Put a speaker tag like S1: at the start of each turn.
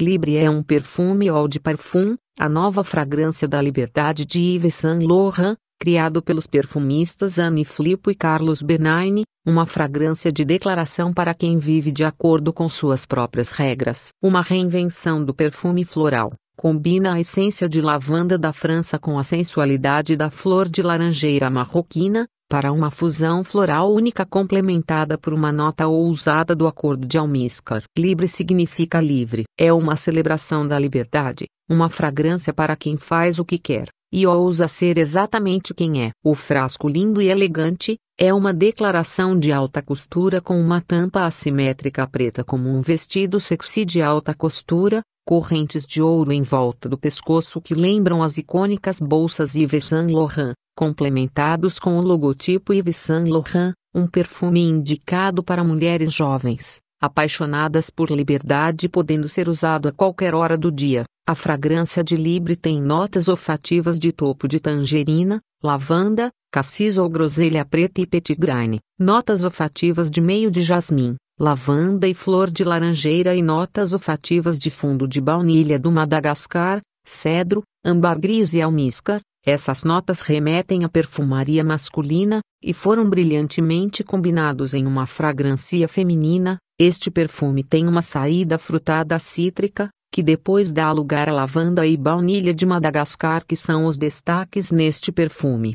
S1: Libre é um perfume eau de parfum, a nova fragrância da liberdade de Yves Saint Laurent, criado pelos perfumistas Anne Flippo e Carlos Bernini, uma fragrância de declaração para quem vive de acordo com suas próprias regras. Uma reinvenção do perfume floral. Combina a essência de lavanda da França com a sensualidade da flor de laranjeira marroquina, para uma fusão floral única complementada por uma nota ousada do Acordo de Almíscar. Libre significa livre. É uma celebração da liberdade, uma fragrância para quem faz o que quer e ousa ser exatamente quem é. O frasco lindo e elegante é uma declaração de alta costura com uma tampa assimétrica preta como um vestido sexy de alta costura, correntes de ouro em volta do pescoço que lembram as icônicas bolsas Yves Saint Laurent, complementados com o logotipo Yves Saint Laurent, um perfume indicado para mulheres jovens, apaixonadas por liberdade podendo ser usado a qualquer hora do dia. A fragrância de Libre tem notas olfativas de topo de tangerina, lavanda, cassis ou groselha preta e petit grain, notas olfativas de meio de jasmim lavanda e flor de laranjeira e notas olfativas de fundo de baunilha do Madagascar, cedro, ambergris e almíscar. Essas notas remetem à perfumaria masculina e foram brilhantemente combinados em uma fragrância feminina. Este perfume tem uma saída frutada cítrica, que depois dá lugar à lavanda e baunilha de Madagascar, que são os destaques neste perfume.